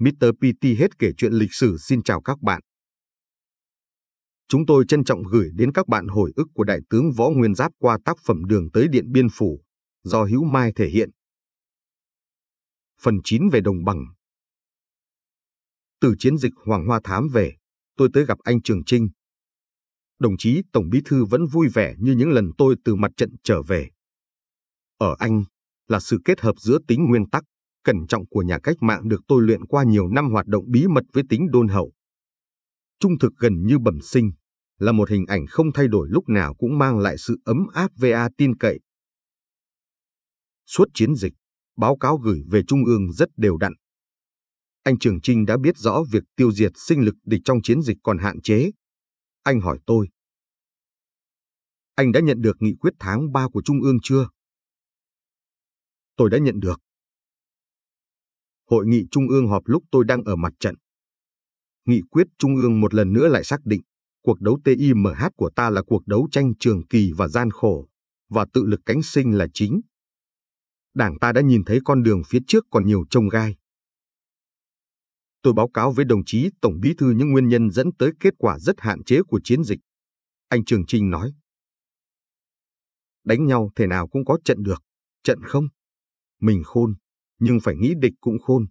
Mr. PT hết kể chuyện lịch sử xin chào các bạn. Chúng tôi trân trọng gửi đến các bạn hồi ức của Đại tướng Võ Nguyên Giáp qua tác phẩm Đường tới Điện Biên Phủ do Hữu Mai thể hiện. Phần 9 về đồng bằng Từ chiến dịch Hoàng Hoa Thám về, tôi tới gặp anh Trường Trinh. Đồng chí Tổng Bí Thư vẫn vui vẻ như những lần tôi từ mặt trận trở về. Ở anh là sự kết hợp giữa tính nguyên tắc, cẩn trọng của nhà cách mạng được tôi luyện qua nhiều năm hoạt động bí mật với tính đôn hậu. Trung thực gần như bẩm sinh, là một hình ảnh không thay đổi lúc nào cũng mang lại sự ấm áp và tin cậy. Suốt chiến dịch, báo cáo gửi về Trung ương rất đều đặn. Anh Trường Trinh đã biết rõ việc tiêu diệt sinh lực địch trong chiến dịch còn hạn chế. Anh hỏi tôi. Anh đã nhận được nghị quyết tháng 3 của Trung ương chưa? Tôi đã nhận được hội nghị trung ương họp lúc tôi đang ở mặt trận. Nghị quyết trung ương một lần nữa lại xác định, cuộc đấu TIMH của ta là cuộc đấu tranh trường kỳ và gian khổ, và tự lực cánh sinh là chính. Đảng ta đã nhìn thấy con đường phía trước còn nhiều trông gai. Tôi báo cáo với đồng chí Tổng Bí thư những nguyên nhân dẫn tới kết quả rất hạn chế của chiến dịch. Anh Trường Trinh nói. Đánh nhau thế nào cũng có trận được, trận không. Mình khôn, nhưng phải nghĩ địch cũng khôn.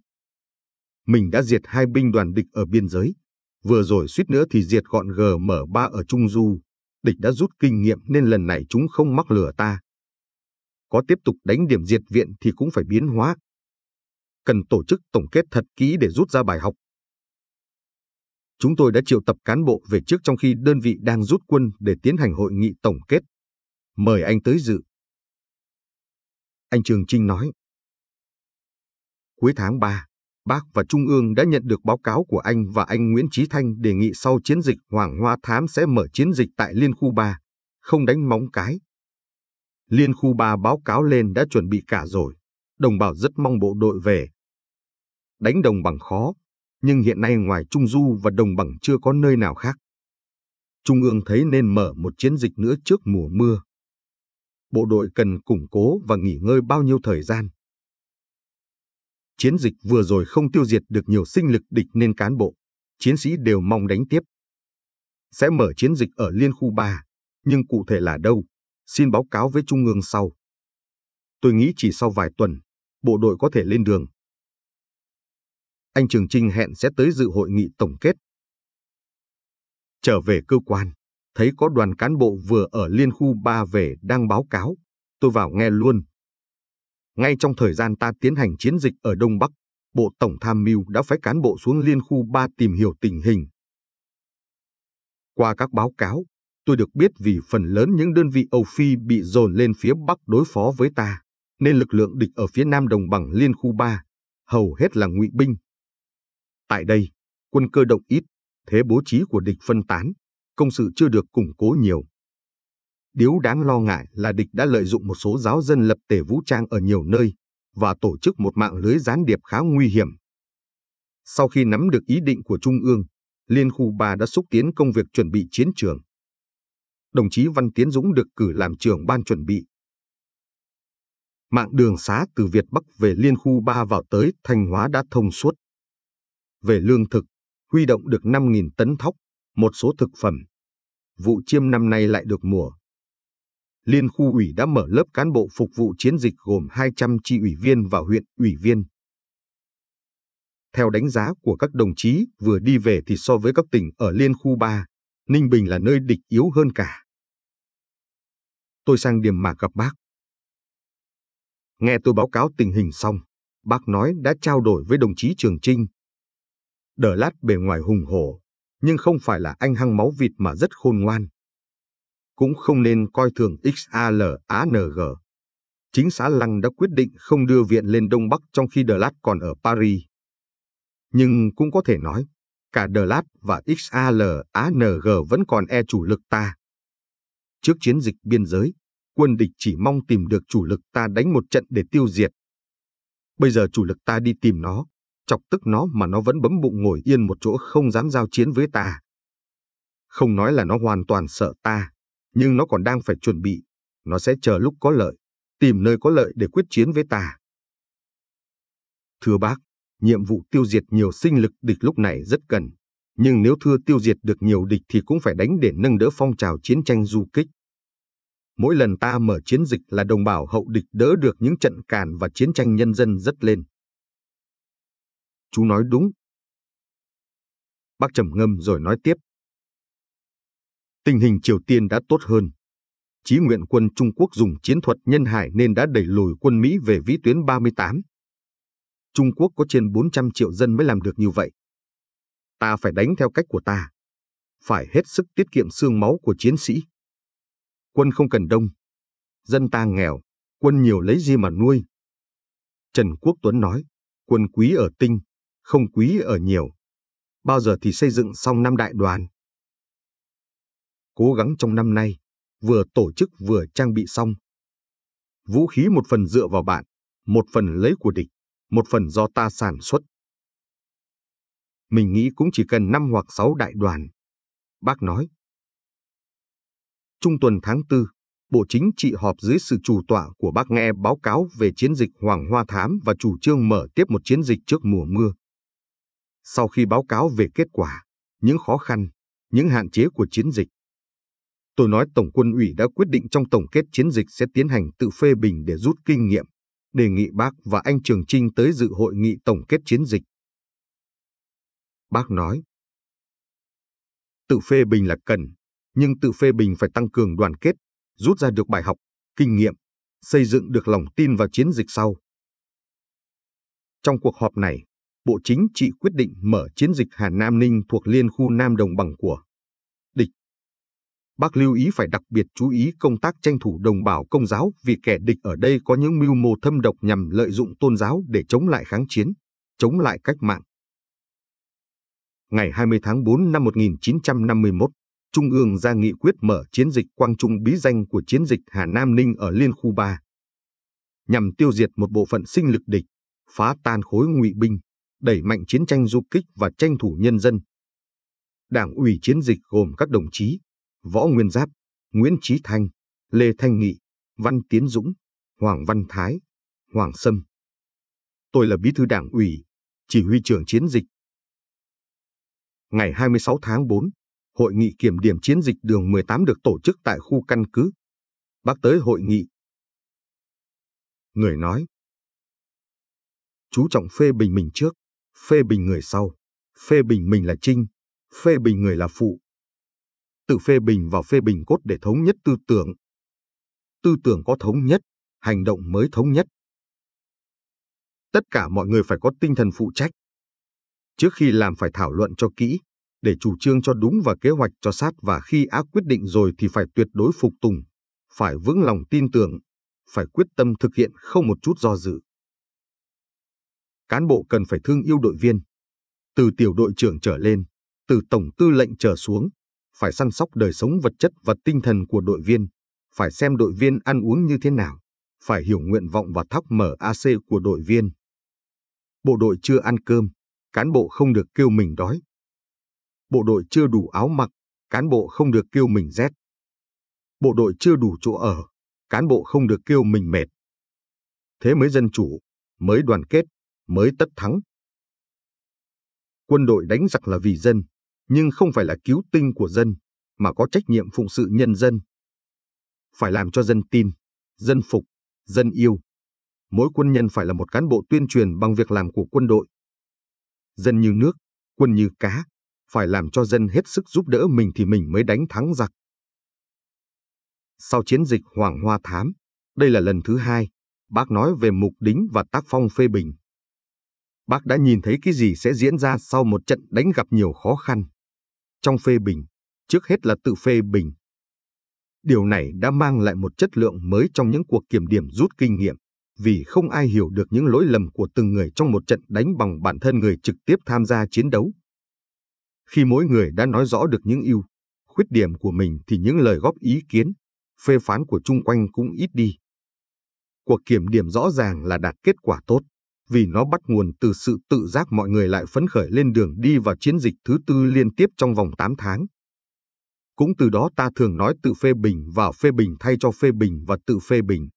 Mình đã diệt hai binh đoàn địch ở biên giới, vừa rồi suýt nữa thì diệt gọn GM3 ở Trung Du. Địch đã rút kinh nghiệm nên lần này chúng không mắc lừa ta. Có tiếp tục đánh điểm diệt viện thì cũng phải biến hóa. Cần tổ chức tổng kết thật kỹ để rút ra bài học. Chúng tôi đã triệu tập cán bộ về trước trong khi đơn vị đang rút quân để tiến hành hội nghị tổng kết. Mời anh tới dự. Anh Trường Trinh nói, Cuối tháng 3, Bác và Trung ương đã nhận được báo cáo của anh và anh Nguyễn Trí Thanh đề nghị sau chiến dịch Hoàng Hoa Thám sẽ mở chiến dịch tại Liên Khu 3, không đánh móng cái. Liên Khu 3 báo cáo lên đã chuẩn bị cả rồi, đồng bào rất mong bộ đội về. Đánh đồng bằng khó, nhưng hiện nay ngoài Trung Du và đồng bằng chưa có nơi nào khác. Trung ương thấy nên mở một chiến dịch nữa trước mùa mưa. Bộ đội cần củng cố và nghỉ ngơi bao nhiêu thời gian, Chiến dịch vừa rồi không tiêu diệt được nhiều sinh lực địch nên cán bộ, chiến sĩ đều mong đánh tiếp. Sẽ mở chiến dịch ở Liên khu 3, nhưng cụ thể là đâu, xin báo cáo với Trung ương sau. Tôi nghĩ chỉ sau vài tuần, bộ đội có thể lên đường. Anh Trường Trinh hẹn sẽ tới dự hội nghị tổng kết. Trở về cơ quan, thấy có đoàn cán bộ vừa ở Liên khu 3 về đang báo cáo, tôi vào nghe luôn. Ngay trong thời gian ta tiến hành chiến dịch ở Đông Bắc, Bộ Tổng Tham mưu đã phái cán bộ xuống liên khu 3 tìm hiểu tình hình. Qua các báo cáo, tôi được biết vì phần lớn những đơn vị Âu Phi bị dồn lên phía Bắc đối phó với ta, nên lực lượng địch ở phía Nam đồng bằng liên khu 3, hầu hết là ngụy binh. Tại đây, quân cơ động ít, thế bố trí của địch phân tán, công sự chưa được củng cố nhiều. Điều đáng lo ngại là địch đã lợi dụng một số giáo dân lập tể vũ trang ở nhiều nơi và tổ chức một mạng lưới gián điệp khá nguy hiểm. Sau khi nắm được ý định của Trung ương, Liên khu 3 đã xúc tiến công việc chuẩn bị chiến trường. Đồng chí Văn Tiến Dũng được cử làm trưởng ban chuẩn bị. Mạng đường xá từ Việt Bắc về Liên khu 3 vào tới Thanh Hóa đã thông suốt. Về lương thực, huy động được 5.000 tấn thóc, một số thực phẩm. Vụ chiêm năm nay lại được mùa, Liên khu ủy đã mở lớp cán bộ phục vụ chiến dịch gồm 200 tri ủy viên và huyện ủy viên. Theo đánh giá của các đồng chí vừa đi về thì so với các tỉnh ở Liên khu 3, Ninh Bình là nơi địch yếu hơn cả. Tôi sang điểm mà gặp bác. Nghe tôi báo cáo tình hình xong, bác nói đã trao đổi với đồng chí Trường Trinh. Đờ lát bề ngoài hùng hổ, nhưng không phải là anh hăng máu vịt mà rất khôn ngoan cũng không nên coi thường XALANG. Chính xã Lăng đã quyết định không đưa viện lên Đông Bắc trong khi Đờ Lát còn ở Paris. Nhưng cũng có thể nói, cả Đờ Lát và XALANG vẫn còn e chủ lực ta. Trước chiến dịch biên giới, quân địch chỉ mong tìm được chủ lực ta đánh một trận để tiêu diệt. Bây giờ chủ lực ta đi tìm nó, chọc tức nó mà nó vẫn bấm bụng ngồi yên một chỗ không dám giao chiến với ta. Không nói là nó hoàn toàn sợ ta, nhưng nó còn đang phải chuẩn bị, nó sẽ chờ lúc có lợi, tìm nơi có lợi để quyết chiến với ta. Thưa bác, nhiệm vụ tiêu diệt nhiều sinh lực địch lúc này rất cần, nhưng nếu thưa tiêu diệt được nhiều địch thì cũng phải đánh để nâng đỡ phong trào chiến tranh du kích. Mỗi lần ta mở chiến dịch là đồng bào hậu địch đỡ được những trận càn và chiến tranh nhân dân rất lên. Chú nói đúng. Bác trầm ngâm rồi nói tiếp tình hình Triều Tiên đã tốt hơn. Chí nguyện quân Trung Quốc dùng chiến thuật nhân hải nên đã đẩy lùi quân Mỹ về vĩ tuyến 38. Trung Quốc có trên 400 triệu dân mới làm được như vậy. Ta phải đánh theo cách của ta. Phải hết sức tiết kiệm xương máu của chiến sĩ. Quân không cần đông. Dân ta nghèo, quân nhiều lấy gì mà nuôi. Trần Quốc Tuấn nói, quân quý ở tinh, không quý ở nhiều. Bao giờ thì xây dựng xong năm đại đoàn? cố gắng trong năm nay, vừa tổ chức vừa trang bị xong. Vũ khí một phần dựa vào bạn, một phần lấy của địch, một phần do ta sản xuất. Mình nghĩ cũng chỉ cần 5 hoặc 6 đại đoàn. Bác nói. Trung tuần tháng 4, Bộ Chính trị họp dưới sự chủ tọa của bác nghe báo cáo về chiến dịch Hoàng Hoa Thám và chủ trương mở tiếp một chiến dịch trước mùa mưa. Sau khi báo cáo về kết quả, những khó khăn, những hạn chế của chiến dịch, Tôi nói Tổng quân ủy đã quyết định trong tổng kết chiến dịch sẽ tiến hành tự phê bình để rút kinh nghiệm, đề nghị bác và anh Trường Trinh tới dự hội nghị tổng kết chiến dịch. Bác nói, tự phê bình là cần, nhưng tự phê bình phải tăng cường đoàn kết, rút ra được bài học, kinh nghiệm, xây dựng được lòng tin vào chiến dịch sau. Trong cuộc họp này, Bộ Chính trị quyết định mở chiến dịch Hà Nam Ninh thuộc liên khu Nam Đồng bằng của bác lưu ý phải đặc biệt chú ý công tác tranh thủ đồng bào công giáo vì kẻ địch ở đây có những mưu mô thâm độc nhằm lợi dụng tôn giáo để chống lại kháng chiến, chống lại cách mạng. Ngày 20 tháng 4 năm 1951, Trung ương ra nghị quyết mở chiến dịch Quang Trung bí danh của chiến dịch Hà Nam Ninh ở Liên Khu 3. Nhằm tiêu diệt một bộ phận sinh lực địch, phá tan khối ngụy binh, đẩy mạnh chiến tranh du kích và tranh thủ nhân dân. Đảng ủy chiến dịch gồm các đồng chí Võ Nguyên Giáp, Nguyễn Trí Thanh, Lê Thanh Nghị, Văn Tiến Dũng, Hoàng Văn Thái, Hoàng Sâm. Tôi là bí thư đảng ủy, chỉ huy trưởng chiến dịch. Ngày 26 tháng 4, hội nghị kiểm điểm chiến dịch đường 18 được tổ chức tại khu căn cứ. Bác tới hội nghị. Người nói. Chú trọng phê bình mình trước, phê bình người sau, phê bình mình là trinh, phê bình người là phụ, từ phê bình vào phê bình cốt để thống nhất tư tưởng. Tư tưởng có thống nhất, hành động mới thống nhất. Tất cả mọi người phải có tinh thần phụ trách. Trước khi làm phải thảo luận cho kỹ, để chủ trương cho đúng và kế hoạch cho sát và khi ác quyết định rồi thì phải tuyệt đối phục tùng, phải vững lòng tin tưởng, phải quyết tâm thực hiện không một chút do dự. Cán bộ cần phải thương yêu đội viên, từ tiểu đội trưởng trở lên, từ tổng tư lệnh trở xuống, phải săn sóc đời sống vật chất và tinh thần của đội viên, phải xem đội viên ăn uống như thế nào, phải hiểu nguyện vọng và thóc mở AC của đội viên. Bộ đội chưa ăn cơm, cán bộ không được kêu mình đói. Bộ đội chưa đủ áo mặc, cán bộ không được kêu mình rét. Bộ đội chưa đủ chỗ ở, cán bộ không được kêu mình mệt. Thế mới dân chủ, mới đoàn kết, mới tất thắng. Quân đội đánh giặc là vì dân, nhưng không phải là cứu tinh của dân, mà có trách nhiệm phụng sự nhân dân. Phải làm cho dân tin, dân phục, dân yêu. Mỗi quân nhân phải là một cán bộ tuyên truyền bằng việc làm của quân đội. Dân như nước, quân như cá, phải làm cho dân hết sức giúp đỡ mình thì mình mới đánh thắng giặc. Sau chiến dịch Hoàng Hoa Thám, đây là lần thứ hai, bác nói về mục đính và tác phong phê bình. Bác đã nhìn thấy cái gì sẽ diễn ra sau một trận đánh gặp nhiều khó khăn trong phê bình, trước hết là tự phê bình. Điều này đã mang lại một chất lượng mới trong những cuộc kiểm điểm rút kinh nghiệm, vì không ai hiểu được những lỗi lầm của từng người trong một trận đánh bằng bản thân người trực tiếp tham gia chiến đấu. Khi mỗi người đã nói rõ được những ưu, khuyết điểm của mình thì những lời góp ý kiến, phê phán của chung quanh cũng ít đi. Cuộc kiểm điểm rõ ràng là đạt kết quả tốt vì nó bắt nguồn từ sự tự giác mọi người lại phấn khởi lên đường đi vào chiến dịch thứ tư liên tiếp trong vòng 8 tháng. Cũng từ đó ta thường nói tự phê bình và phê bình thay cho phê bình và tự phê bình.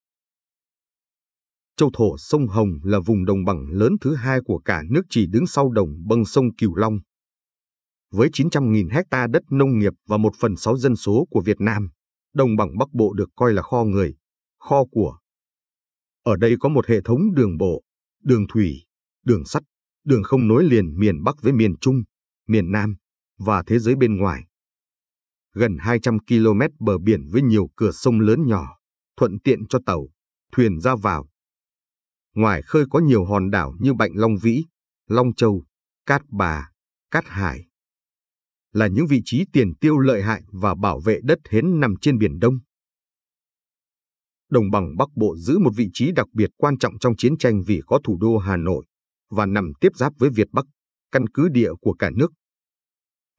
Châu thổ sông Hồng là vùng đồng bằng lớn thứ hai của cả nước chỉ đứng sau đồng bằng sông Cửu Long. Với 900.000 hecta đất nông nghiệp và một phần sáu dân số của Việt Nam, đồng bằng Bắc Bộ được coi là kho người, kho của. Ở đây có một hệ thống đường bộ, đường thủy, đường sắt, đường không nối liền miền Bắc với miền Trung, miền Nam và thế giới bên ngoài. Gần 200 km bờ biển với nhiều cửa sông lớn nhỏ, thuận tiện cho tàu, thuyền ra vào. Ngoài khơi có nhiều hòn đảo như Bạch Long Vĩ, Long Châu, Cát Bà, Cát Hải. Là những vị trí tiền tiêu lợi hại và bảo vệ đất hến nằm trên Biển Đông. Đồng bằng Bắc Bộ giữ một vị trí đặc biệt quan trọng trong chiến tranh vì có thủ đô Hà Nội và nằm tiếp giáp với Việt Bắc, căn cứ địa của cả nước.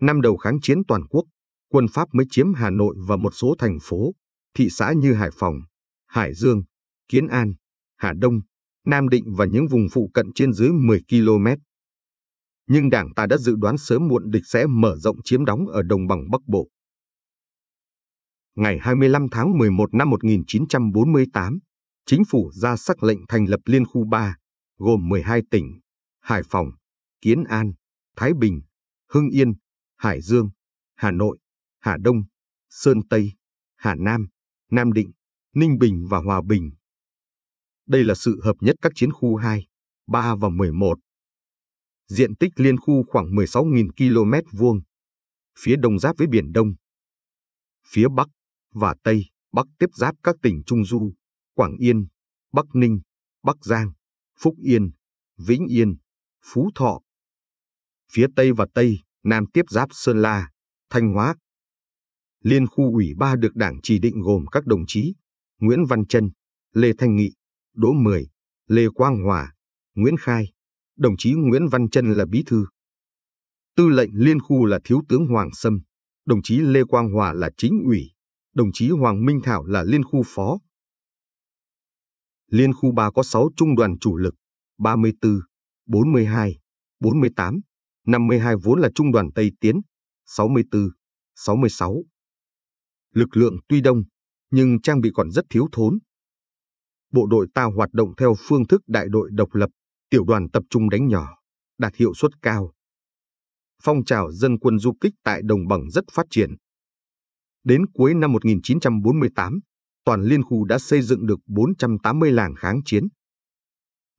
Năm đầu kháng chiến toàn quốc, quân Pháp mới chiếm Hà Nội và một số thành phố, thị xã như Hải Phòng, Hải Dương, Kiến An, Hà Đông, Nam Định và những vùng phụ cận trên dưới 10 km. Nhưng đảng ta đã dự đoán sớm muộn địch sẽ mở rộng chiếm đóng ở đồng bằng Bắc Bộ ngày 25 tháng 11 năm 1948, chính phủ ra sắc lệnh thành lập Liên khu 3, gồm 12 tỉnh, Hải Phòng, Kiến An, Thái Bình, Hưng Yên, Hải Dương, Hà Nội, Hà Đông, Sơn Tây, Hà Nam, Nam Định, Ninh Bình và Hòa Bình. Đây là sự hợp nhất các chiến khu 2, 3 và 11. Diện tích liên khu khoảng 16.000 km vuông, phía đông giáp với Biển Đông. Phía Bắc và Tây, Bắc tiếp giáp các tỉnh Trung Du, Quảng Yên, Bắc Ninh, Bắc Giang, Phúc Yên, Vĩnh Yên, Phú Thọ. Phía Tây và Tây, Nam tiếp giáp Sơn La, Thanh Hóa. Liên khu ủy ba được đảng chỉ định gồm các đồng chí Nguyễn Văn Trân, Lê Thanh Nghị, Đỗ Mười, Lê Quang Hòa, Nguyễn Khai, đồng chí Nguyễn Văn Trân là bí thư. Tư lệnh liên khu là Thiếu tướng Hoàng Sâm, đồng chí Lê Quang Hòa là chính ủy, đồng chí Hoàng Minh Thảo là liên khu phó. Liên khu 3 có 6 trung đoàn chủ lực, 34, 42, 48, 52 vốn là trung đoàn Tây Tiến, 64, 66. Lực lượng tuy đông, nhưng trang bị còn rất thiếu thốn. Bộ đội ta hoạt động theo phương thức đại đội độc lập, tiểu đoàn tập trung đánh nhỏ, đạt hiệu suất cao. Phong trào dân quân du kích tại đồng bằng rất phát triển, Đến cuối năm 1948, toàn liên khu đã xây dựng được 480 làng kháng chiến.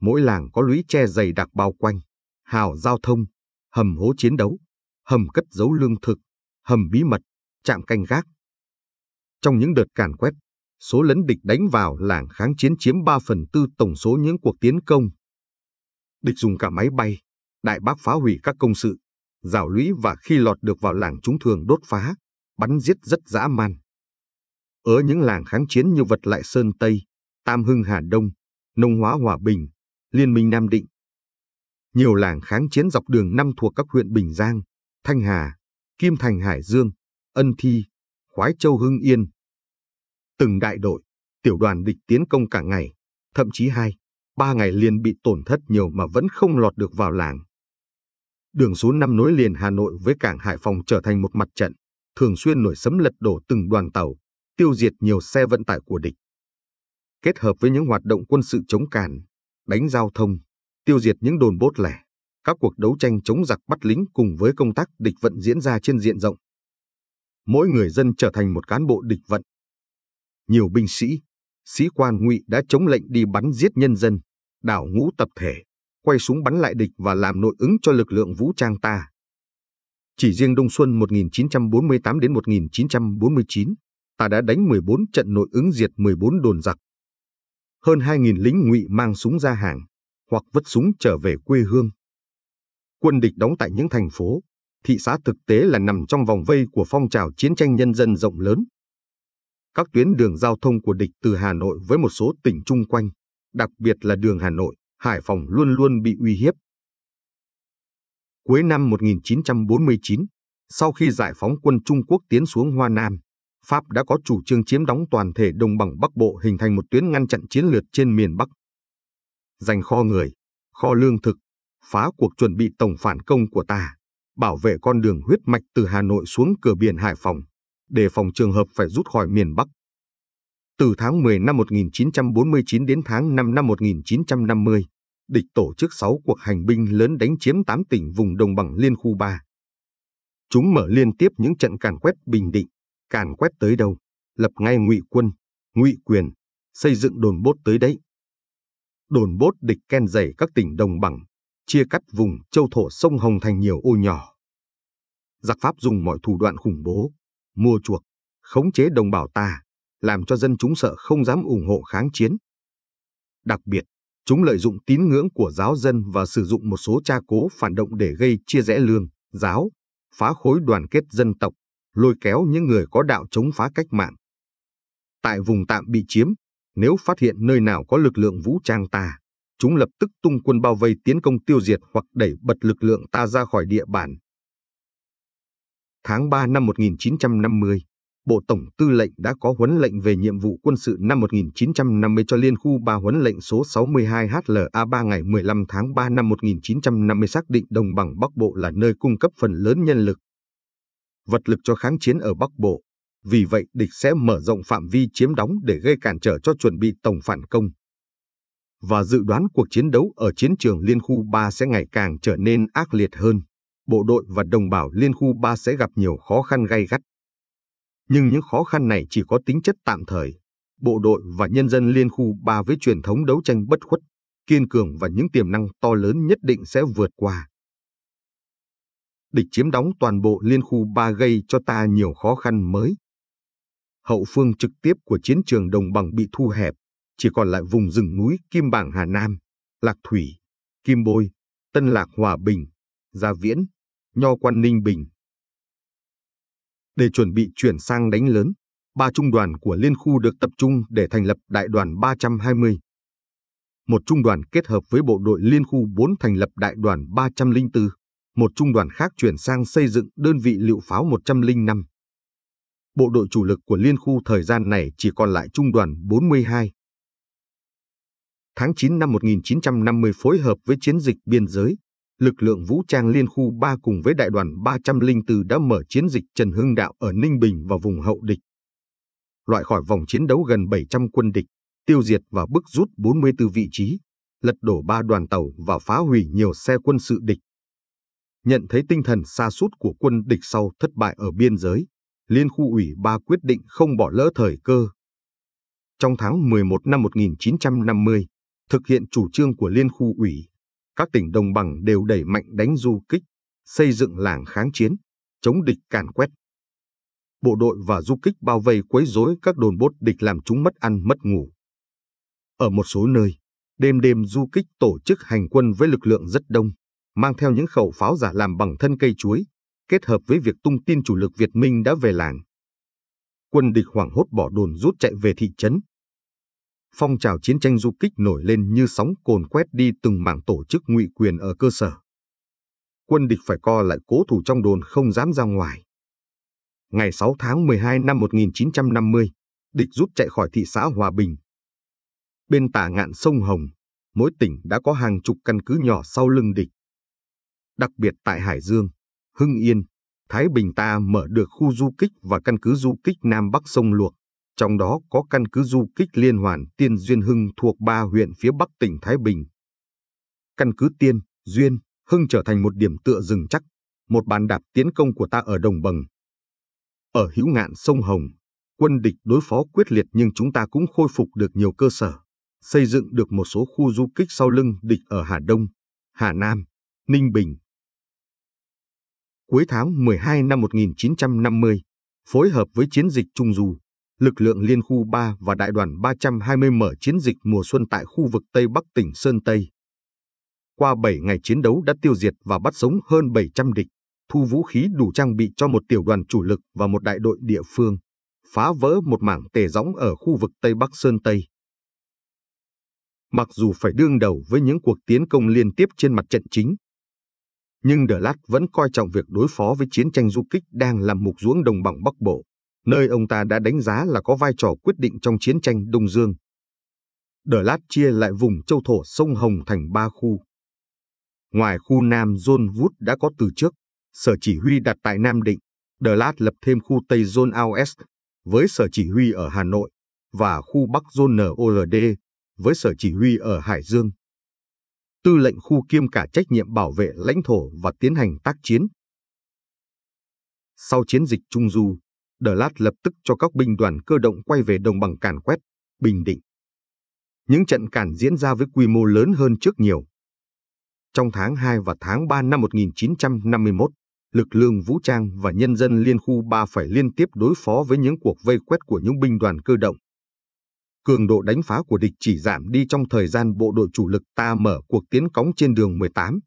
Mỗi làng có lũy tre dày đặc bao quanh, hào giao thông, hầm hố chiến đấu, hầm cất giấu lương thực, hầm bí mật, trạm canh gác. Trong những đợt càn quét, số lấn địch đánh vào làng kháng chiến chiếm 3 phần tư tổng số những cuộc tiến công. Địch dùng cả máy bay, đại bác phá hủy các công sự, rào lũy và khi lọt được vào làng chúng thường đốt phá, bắn giết rất dã man. Ở những làng kháng chiến như Vật Lại Sơn Tây, Tam Hưng Hà Đông, Nông Hóa Hòa Bình, Liên minh Nam Định. Nhiều làng kháng chiến dọc đường năm thuộc các huyện Bình Giang, Thanh Hà, Kim Thành Hải Dương, Ân Thi, Khoái Châu Hưng Yên. Từng đại đội, tiểu đoàn địch tiến công cả ngày, thậm chí hai, ba ngày liền bị tổn thất nhiều mà vẫn không lọt được vào làng. Đường số 5 nối liền Hà Nội với cảng Hải Phòng trở thành một mặt trận thường xuyên nổi sấm lật đổ từng đoàn tàu, tiêu diệt nhiều xe vận tải của địch. Kết hợp với những hoạt động quân sự chống càn, đánh giao thông, tiêu diệt những đồn bốt lẻ, các cuộc đấu tranh chống giặc bắt lính cùng với công tác địch vận diễn ra trên diện rộng. Mỗi người dân trở thành một cán bộ địch vận. Nhiều binh sĩ, sĩ quan ngụy đã chống lệnh đi bắn giết nhân dân, đảo ngũ tập thể, quay súng bắn lại địch và làm nội ứng cho lực lượng vũ trang ta. Chỉ riêng Đông Xuân 1948 đến 1949, ta đã đánh 14 trận nội ứng diệt 14 đồn giặc. Hơn 2.000 lính ngụy mang súng ra hàng, hoặc vứt súng trở về quê hương. Quân địch đóng tại những thành phố, thị xã thực tế là nằm trong vòng vây của phong trào chiến tranh nhân dân rộng lớn. Các tuyến đường giao thông của địch từ Hà Nội với một số tỉnh chung quanh, đặc biệt là đường Hà Nội, Hải Phòng luôn luôn bị uy hiếp. Cuối năm 1949, sau khi giải phóng quân Trung Quốc tiến xuống Hoa Nam, Pháp đã có chủ trương chiếm đóng toàn thể đồng bằng Bắc Bộ hình thành một tuyến ngăn chặn chiến lược trên miền Bắc. dành kho người, kho lương thực, phá cuộc chuẩn bị tổng phản công của ta, bảo vệ con đường huyết mạch từ Hà Nội xuống cửa biển Hải Phòng, để phòng trường hợp phải rút khỏi miền Bắc. Từ tháng 10 năm 1949 đến tháng 5 năm 1950, địch tổ chức 6 cuộc hành binh lớn đánh chiếm 8 tỉnh vùng đồng bằng liên khu 3. Chúng mở liên tiếp những trận càn quét Bình Định, càn quét tới đâu, lập ngay ngụy quân, ngụy quyền, xây dựng đồn bốt tới đấy. Đồn bốt địch ken dày các tỉnh đồng bằng, chia cắt vùng châu thổ sông Hồng thành nhiều ô nhỏ. Giặc Pháp dùng mọi thủ đoạn khủng bố, mua chuộc, khống chế đồng bào ta, làm cho dân chúng sợ không dám ủng hộ kháng chiến. Đặc biệt, Chúng lợi dụng tín ngưỡng của giáo dân và sử dụng một số cha cố phản động để gây chia rẽ lương, giáo, phá khối đoàn kết dân tộc, lôi kéo những người có đạo chống phá cách mạng. Tại vùng tạm bị chiếm, nếu phát hiện nơi nào có lực lượng vũ trang ta, chúng lập tức tung quân bao vây tiến công tiêu diệt hoặc đẩy bật lực lượng ta ra khỏi địa bàn. Tháng 3 năm 1950, Bộ Tổng Tư lệnh đã có huấn lệnh về nhiệm vụ quân sự năm 1950 cho Liên khu 3 huấn lệnh số 62 HLA3 ngày 15 tháng 3 năm 1950 xác định Đồng bằng Bắc Bộ là nơi cung cấp phần lớn nhân lực, vật lực cho kháng chiến ở Bắc Bộ. Vì vậy, địch sẽ mở rộng phạm vi chiếm đóng để gây cản trở cho chuẩn bị tổng phản công. Và dự đoán cuộc chiến đấu ở chiến trường Liên khu 3 sẽ ngày càng trở nên ác liệt hơn. Bộ đội và đồng bào Liên khu 3 sẽ gặp nhiều khó khăn gay gắt. Nhưng những khó khăn này chỉ có tính chất tạm thời. Bộ đội và nhân dân liên khu ba với truyền thống đấu tranh bất khuất, kiên cường và những tiềm năng to lớn nhất định sẽ vượt qua. Địch chiếm đóng toàn bộ liên khu ba gây cho ta nhiều khó khăn mới. Hậu phương trực tiếp của chiến trường đồng bằng bị thu hẹp, chỉ còn lại vùng rừng núi Kim Bảng Hà Nam, Lạc Thủy, Kim Bôi, Tân Lạc Hòa Bình, Gia Viễn, Nho Quan Ninh Bình, để chuẩn bị chuyển sang đánh lớn, ba trung đoàn của liên khu được tập trung để thành lập đại đoàn 320. Một trung đoàn kết hợp với bộ đội liên khu 4 thành lập đại đoàn 304, một trung đoàn khác chuyển sang xây dựng đơn vị liệu pháo 105. Bộ đội chủ lực của liên khu thời gian này chỉ còn lại trung đoàn 42. Tháng 9 năm 1950 phối hợp với chiến dịch biên giới, lực lượng vũ trang liên khu 3 cùng với đại đoàn 304 đã mở chiến dịch Trần Hưng Đạo ở Ninh Bình và vùng hậu địch. Loại khỏi vòng chiến đấu gần 700 quân địch, tiêu diệt và bức rút 44 vị trí, lật đổ 3 đoàn tàu và phá hủy nhiều xe quân sự địch. Nhận thấy tinh thần xa sút của quân địch sau thất bại ở biên giới, Liên khu ủy 3 quyết định không bỏ lỡ thời cơ. Trong tháng 11 năm 1950, thực hiện chủ trương của Liên khu ủy, các tỉnh đồng bằng đều đẩy mạnh đánh du kích, xây dựng làng kháng chiến, chống địch càn quét. Bộ đội và du kích bao vây quấy rối các đồn bốt địch làm chúng mất ăn mất ngủ. Ở một số nơi, đêm đêm du kích tổ chức hành quân với lực lượng rất đông, mang theo những khẩu pháo giả làm bằng thân cây chuối, kết hợp với việc tung tin chủ lực Việt Minh đã về làng. Quân địch hoảng hốt bỏ đồn rút chạy về thị trấn, phong trào chiến tranh du kích nổi lên như sóng cồn quét đi từng mảng tổ chức ngụy quyền ở cơ sở. Quân địch phải co lại cố thủ trong đồn không dám ra ngoài. Ngày 6 tháng 12 năm 1950, địch rút chạy khỏi thị xã Hòa Bình. Bên tả ngạn sông Hồng, mỗi tỉnh đã có hàng chục căn cứ nhỏ sau lưng địch. Đặc biệt tại Hải Dương, Hưng Yên, Thái Bình ta mở được khu du kích và căn cứ du kích Nam Bắc sông Luộc trong đó có căn cứ du kích liên hoàn Tiên Duyên Hưng thuộc ba huyện phía bắc tỉnh Thái Bình. Căn cứ Tiên, Duyên, Hưng trở thành một điểm tựa rừng chắc, một bàn đạp tiến công của ta ở Đồng Bằng. Ở hữu ngạn sông Hồng, quân địch đối phó quyết liệt nhưng chúng ta cũng khôi phục được nhiều cơ sở, xây dựng được một số khu du kích sau lưng địch ở Hà Đông, Hà Nam, Ninh Bình. Cuối tháng 12 năm 1950, phối hợp với chiến dịch Trung Du, lực lượng Liên khu 3 và Đại đoàn 320 mở chiến dịch mùa xuân tại khu vực Tây Bắc tỉnh Sơn Tây. Qua 7 ngày chiến đấu đã tiêu diệt và bắt sống hơn 700 địch, thu vũ khí đủ trang bị cho một tiểu đoàn chủ lực và một đại đội địa phương, phá vỡ một mảng tề rõng ở khu vực Tây Bắc Sơn Tây. Mặc dù phải đương đầu với những cuộc tiến công liên tiếp trên mặt trận chính, nhưng Đờ Lát vẫn coi trọng việc đối phó với chiến tranh du kích đang làm mục ruỗng đồng bằng Bắc Bộ nơi ông ta đã đánh giá là có vai trò quyết định trong chiến tranh Đông Dương. Đờ Lát chia lại vùng châu thổ sông Hồng thành ba khu. Ngoài khu Nam John Wood đã có từ trước, sở chỉ huy đặt tại Nam Định, Đờ Lát lập thêm khu Tây John Aoest với sở chỉ huy ở Hà Nội và khu Bắc John NORD với sở chỉ huy ở Hải Dương. Tư lệnh khu kiêm cả trách nhiệm bảo vệ lãnh thổ và tiến hành tác chiến. Sau chiến dịch Trung Du, Đờ Lát lập tức cho các binh đoàn cơ động quay về đồng bằng Càn Quét, Bình Định. Những trận càn diễn ra với quy mô lớn hơn trước nhiều. Trong tháng 2 và tháng 3 năm 1951, lực lượng vũ trang và nhân dân liên khu 3 phải liên tiếp đối phó với những cuộc vây quét của những binh đoàn cơ động. Cường độ đánh phá của địch chỉ giảm đi trong thời gian bộ đội chủ lực ta mở cuộc tiến cống trên đường 18.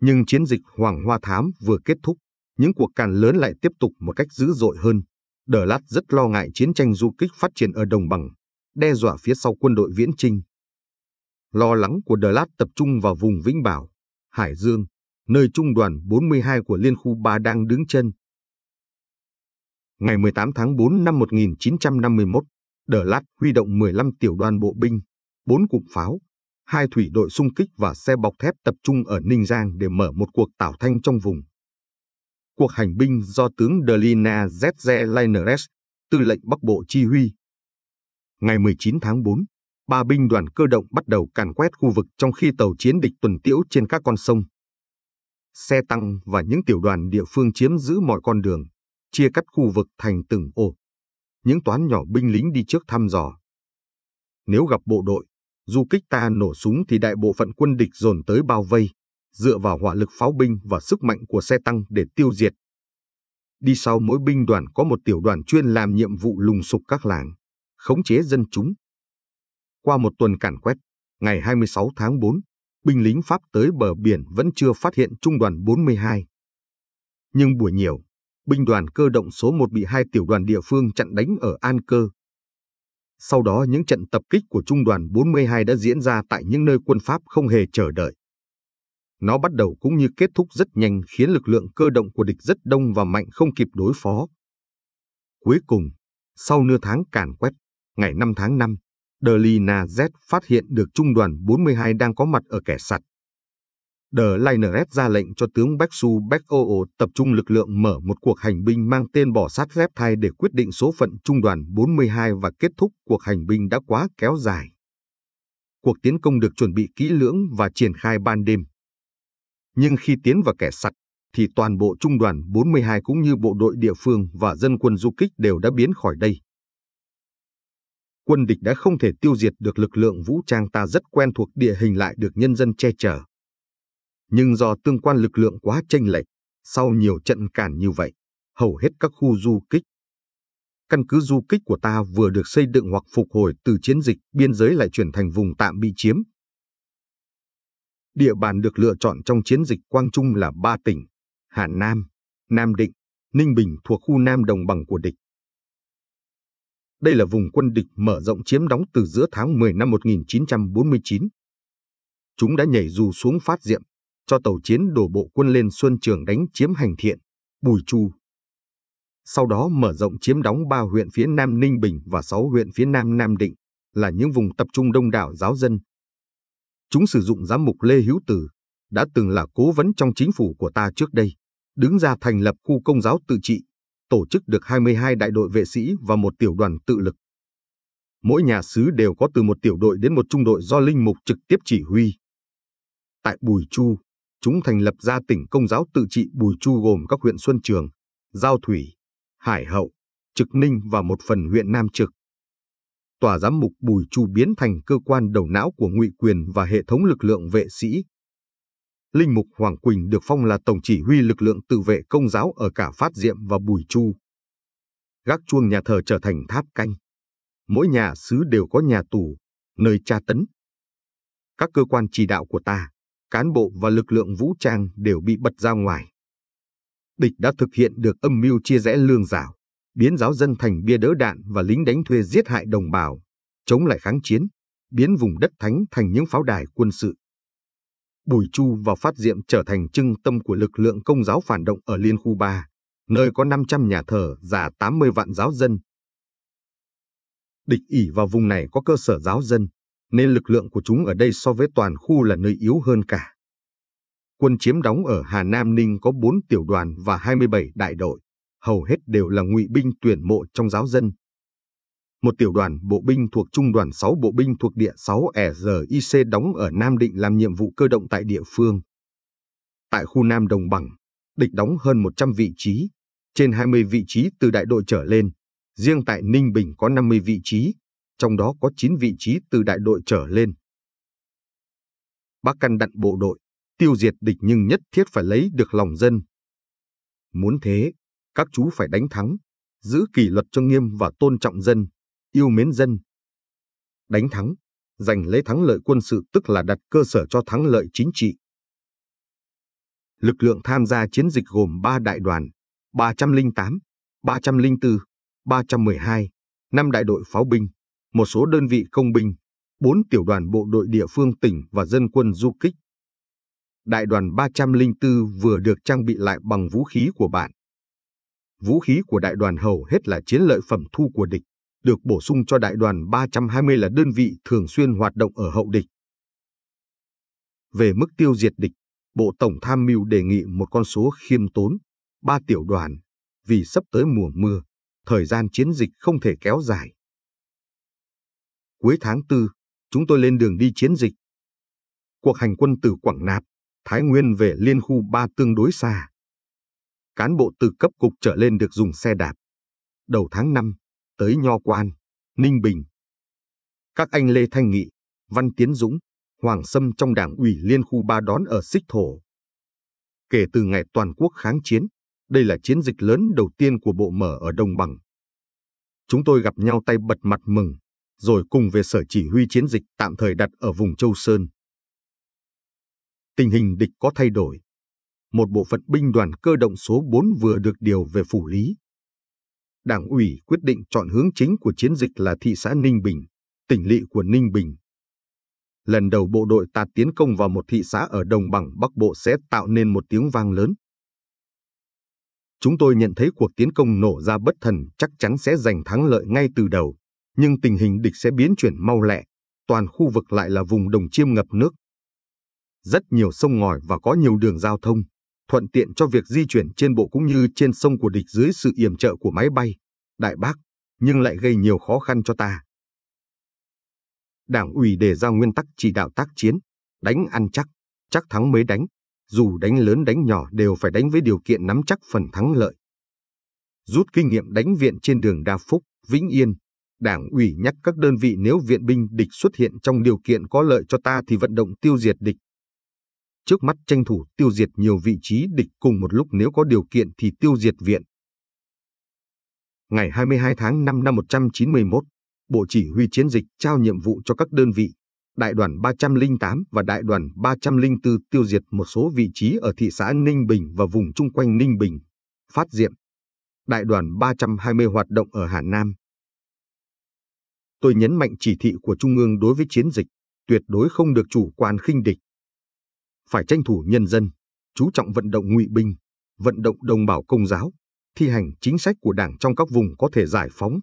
Nhưng chiến dịch Hoàng Hoa Thám vừa kết thúc, những cuộc càn lớn lại tiếp tục một cách dữ dội hơn. Đờ Lát rất lo ngại chiến tranh du kích phát triển ở đồng bằng, đe dọa phía sau quân đội viễn trinh. Lo lắng của Đờ Lát tập trung vào vùng Vĩnh Bảo, Hải Dương, nơi trung đoàn 42 của Liên khu 3 đang đứng chân. Ngày 18 tháng 4 năm 1951, Đờ Lát huy động 15 tiểu đoàn bộ binh, 4 cụm pháo, 2 thủy đội xung kích và xe bọc thép tập trung ở Ninh Giang để mở một cuộc tảo thanh trong vùng cuộc hành binh do tướng Delina Zze Lineres, tư lệnh Bắc Bộ chi huy. Ngày 19 tháng 4, ba binh đoàn cơ động bắt đầu càn quét khu vực trong khi tàu chiến địch tuần tiễu trên các con sông. Xe tăng và những tiểu đoàn địa phương chiếm giữ mọi con đường, chia cắt khu vực thành từng ô. Những toán nhỏ binh lính đi trước thăm dò. Nếu gặp bộ đội, du kích ta nổ súng thì đại bộ phận quân địch dồn tới bao vây, dựa vào hỏa lực pháo binh và sức mạnh của xe tăng để tiêu diệt. Đi sau mỗi binh đoàn có một tiểu đoàn chuyên làm nhiệm vụ lùng sục các làng, khống chế dân chúng. Qua một tuần cản quét, ngày 26 tháng 4, binh lính Pháp tới bờ biển vẫn chưa phát hiện trung đoàn 42. Nhưng buổi nhiều, binh đoàn cơ động số 1 bị hai tiểu đoàn địa phương chặn đánh ở An Cơ. Sau đó những trận tập kích của trung đoàn 42 đã diễn ra tại những nơi quân Pháp không hề chờ đợi. Nó bắt đầu cũng như kết thúc rất nhanh khiến lực lượng cơ động của địch rất đông và mạnh không kịp đối phó. Cuối cùng, sau nửa tháng càn quét, ngày 5 tháng 5, Delina Z phát hiện được trung đoàn 42 đang có mặt ở kẻ sặt. The Liner Red ra lệnh cho tướng Beksu Bekoo tập trung lực lượng mở một cuộc hành binh mang tên bỏ sát dép thai để quyết định số phận trung đoàn 42 và kết thúc cuộc hành binh đã quá kéo dài. Cuộc tiến công được chuẩn bị kỹ lưỡng và triển khai ban đêm nhưng khi tiến vào kẻ sặc, thì toàn bộ trung đoàn 42 cũng như bộ đội địa phương và dân quân du kích đều đã biến khỏi đây. Quân địch đã không thể tiêu diệt được lực lượng vũ trang ta rất quen thuộc địa hình lại được nhân dân che chở. Nhưng do tương quan lực lượng quá chênh lệch, sau nhiều trận cản như vậy, hầu hết các khu du kích. Căn cứ du kích của ta vừa được xây dựng hoặc phục hồi từ chiến dịch biên giới lại chuyển thành vùng tạm bị chiếm Địa bàn được lựa chọn trong chiến dịch Quang Trung là ba tỉnh, Hà Nam, Nam Định, Ninh Bình thuộc khu Nam đồng bằng của địch. Đây là vùng quân địch mở rộng chiếm đóng từ giữa tháng 10 năm 1949. Chúng đã nhảy dù xuống phát diệm, cho tàu chiến đổ bộ quân lên Xuân Trường đánh chiếm hành thiện, Bùi Chu. Sau đó mở rộng chiếm đóng ba huyện phía Nam Ninh Bình và sáu huyện phía Nam Nam Định là những vùng tập trung đông đảo giáo dân, Chúng sử dụng giám mục Lê Hữu Từ, đã từng là cố vấn trong chính phủ của ta trước đây, đứng ra thành lập khu công giáo tự trị, tổ chức được 22 đại đội vệ sĩ và một tiểu đoàn tự lực. Mỗi nhà sứ đều có từ một tiểu đội đến một trung đội do linh mục trực tiếp chỉ huy. Tại Bùi Chu, chúng thành lập ra tỉnh công giáo tự trị Bùi Chu gồm các huyện Xuân Trường, Giao Thủy, Hải Hậu, Trực Ninh và một phần huyện Nam Trực. Tòa giám mục Bùi Chu biến thành cơ quan đầu não của ngụy quyền và hệ thống lực lượng vệ sĩ. Linh mục Hoàng Quỳnh được phong là tổng chỉ huy lực lượng tự vệ công giáo ở cả Phát Diệm và Bùi Chu. Gác chuông nhà thờ trở thành tháp canh. Mỗi nhà xứ đều có nhà tù, nơi tra tấn. Các cơ quan chỉ đạo của ta, cán bộ và lực lượng vũ trang đều bị bật ra ngoài. Địch đã thực hiện được âm mưu chia rẽ lương giáo biến giáo dân thành bia đỡ đạn và lính đánh thuê giết hại đồng bào, chống lại kháng chiến, biến vùng đất thánh thành những pháo đài quân sự. Bùi Chu và Phát Diệm trở thành trung tâm của lực lượng công giáo phản động ở Liên Khu 3, nơi có 500 nhà thờ giả 80 vạn giáo dân. Địch ỉ vào vùng này có cơ sở giáo dân, nên lực lượng của chúng ở đây so với toàn khu là nơi yếu hơn cả. Quân chiếm đóng ở Hà Nam Ninh có 4 tiểu đoàn và 27 đại đội hầu hết đều là ngụy binh tuyển mộ trong giáo dân. Một tiểu đoàn bộ binh thuộc Trung đoàn 6 bộ binh thuộc địa 6 RIC đóng ở Nam Định làm nhiệm vụ cơ động tại địa phương. Tại khu Nam Đồng Bằng, địch đóng hơn 100 vị trí, trên 20 vị trí từ đại đội trở lên, riêng tại Ninh Bình có 50 vị trí, trong đó có 9 vị trí từ đại đội trở lên. Bác căn dặn bộ đội, tiêu diệt địch nhưng nhất thiết phải lấy được lòng dân. Muốn thế, các chú phải đánh thắng, giữ kỷ luật cho nghiêm và tôn trọng dân, yêu mến dân. Đánh thắng, giành lấy thắng lợi quân sự tức là đặt cơ sở cho thắng lợi chính trị. Lực lượng tham gia chiến dịch gồm 3 đại đoàn, 308, 304, 312, 5 đại đội pháo binh, một số đơn vị công binh, 4 tiểu đoàn bộ đội địa phương tỉnh và dân quân du kích. Đại đoàn 304 vừa được trang bị lại bằng vũ khí của bạn, vũ khí của đại đoàn hầu hết là chiến lợi phẩm thu của địch, được bổ sung cho đại đoàn 320 là đơn vị thường xuyên hoạt động ở hậu địch. Về mức tiêu diệt địch, Bộ Tổng Tham mưu đề nghị một con số khiêm tốn, ba tiểu đoàn, vì sắp tới mùa mưa, thời gian chiến dịch không thể kéo dài. Cuối tháng 4, chúng tôi lên đường đi chiến dịch. Cuộc hành quân từ Quảng Nạp, Thái Nguyên về liên khu 3 tương đối xa cán bộ từ cấp cục trở lên được dùng xe đạp. Đầu tháng 5, tới Nho Quan, Ninh Bình. Các anh Lê Thanh Nghị, Văn Tiến Dũng, Hoàng Sâm trong đảng ủy liên khu ba đón ở Xích Thổ. Kể từ ngày toàn quốc kháng chiến, đây là chiến dịch lớn đầu tiên của bộ mở ở Đồng Bằng. Chúng tôi gặp nhau tay bật mặt mừng, rồi cùng về sở chỉ huy chiến dịch tạm thời đặt ở vùng Châu Sơn. Tình hình địch có thay đổi, một bộ phận binh đoàn cơ động số 4 vừa được điều về phủ lý. Đảng ủy quyết định chọn hướng chính của chiến dịch là thị xã Ninh Bình, tỉnh lỵ của Ninh Bình. Lần đầu bộ đội ta tiến công vào một thị xã ở đồng bằng Bắc Bộ sẽ tạo nên một tiếng vang lớn. Chúng tôi nhận thấy cuộc tiến công nổ ra bất thần chắc chắn sẽ giành thắng lợi ngay từ đầu, nhưng tình hình địch sẽ biến chuyển mau lẹ, toàn khu vực lại là vùng đồng chiêm ngập nước. Rất nhiều sông ngòi và có nhiều đường giao thông, thuận tiện cho việc di chuyển trên bộ cũng như trên sông của địch dưới sự yểm trợ của máy bay, đại bác, nhưng lại gây nhiều khó khăn cho ta. Đảng ủy đề ra nguyên tắc chỉ đạo tác chiến, đánh ăn chắc, chắc thắng mới đánh, dù đánh lớn đánh nhỏ đều phải đánh với điều kiện nắm chắc phần thắng lợi. Rút kinh nghiệm đánh viện trên đường Đa Phúc, Vĩnh Yên, Đảng ủy nhắc các đơn vị nếu viện binh địch xuất hiện trong điều kiện có lợi cho ta thì vận động tiêu diệt địch trước mắt tranh thủ tiêu diệt nhiều vị trí địch cùng một lúc nếu có điều kiện thì tiêu diệt viện. Ngày 22 tháng 5 năm 191, Bộ Chỉ huy Chiến dịch trao nhiệm vụ cho các đơn vị, Đại đoàn 308 và Đại đoàn 304 tiêu diệt một số vị trí ở thị xã Ninh Bình và vùng chung quanh Ninh Bình, Phát Diệm. Đại đoàn 320 hoạt động ở Hà Nam. Tôi nhấn mạnh chỉ thị của Trung ương đối với chiến dịch, tuyệt đối không được chủ quan khinh địch, phải tranh thủ nhân dân, chú trọng vận động ngụy binh, vận động đồng bào công giáo, thi hành chính sách của Đảng trong các vùng có thể giải phóng.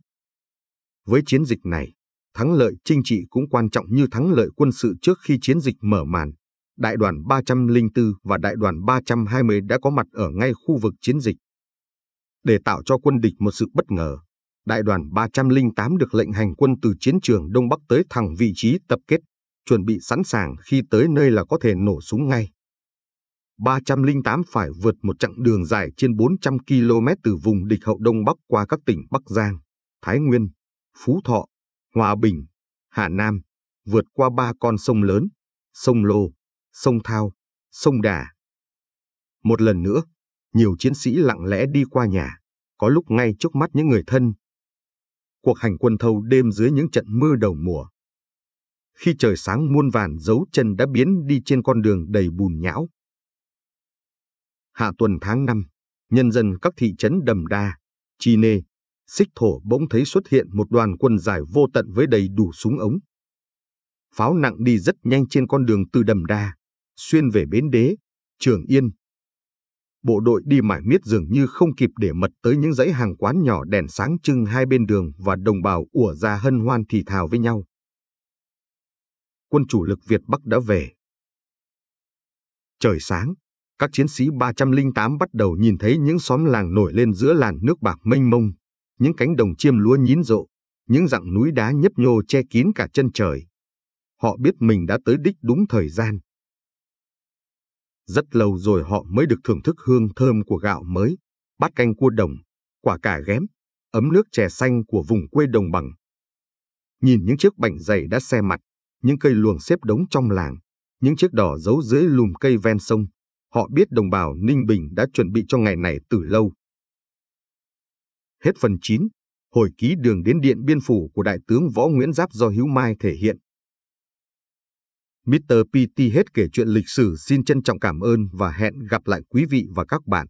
Với chiến dịch này, thắng lợi chính trị cũng quan trọng như thắng lợi quân sự trước khi chiến dịch mở màn. Đại đoàn 304 và đại đoàn 320 đã có mặt ở ngay khu vực chiến dịch. Để tạo cho quân địch một sự bất ngờ, đại đoàn 308 được lệnh hành quân từ chiến trường Đông Bắc tới thẳng vị trí tập kết chuẩn bị sẵn sàng khi tới nơi là có thể nổ súng ngay. 308 phải vượt một chặng đường dài trên 400 km từ vùng địch hậu Đông Bắc qua các tỉnh Bắc Giang, Thái Nguyên, Phú Thọ, Hòa Bình, Hà Nam, vượt qua ba con sông lớn, sông Lô, sông Thao, sông Đà. Một lần nữa, nhiều chiến sĩ lặng lẽ đi qua nhà, có lúc ngay trước mắt những người thân. Cuộc hành quân thâu đêm dưới những trận mưa đầu mùa, khi trời sáng muôn vàn dấu chân đã biến đi trên con đường đầy bùn nhão. Hạ tuần tháng 5, nhân dân các thị trấn Đầm Đa, Chi Nê, Xích Thổ bỗng thấy xuất hiện một đoàn quân dài vô tận với đầy đủ súng ống. Pháo nặng đi rất nhanh trên con đường từ Đầm Đa, xuyên về Bến Đế, Trường Yên. Bộ đội đi mải miết dường như không kịp để mật tới những dãy hàng quán nhỏ đèn sáng trưng hai bên đường và đồng bào ủa ra hân hoan thì thào với nhau quân chủ lực Việt Bắc đã về. Trời sáng, các chiến sĩ 308 bắt đầu nhìn thấy những xóm làng nổi lên giữa làn nước bạc mênh mông, những cánh đồng chiêm lúa nhín rộ, những dặng núi đá nhấp nhô che kín cả chân trời. Họ biết mình đã tới đích đúng thời gian. Rất lâu rồi họ mới được thưởng thức hương thơm của gạo mới, bát canh cua đồng, quả cà ghém, ấm nước chè xanh của vùng quê đồng bằng. Nhìn những chiếc bánh dày đã xe mặt, những cây luồng xếp đống trong làng, những chiếc đỏ giấu dưới lùm cây ven sông. Họ biết đồng bào Ninh Bình đã chuẩn bị cho ngày này từ lâu. Hết phần 9, hồi ký đường đến Điện Biên Phủ của Đại tướng Võ Nguyễn Giáp do hiếu Mai thể hiện. Mr. PT hết kể chuyện lịch sử xin trân trọng cảm ơn và hẹn gặp lại quý vị và các bạn.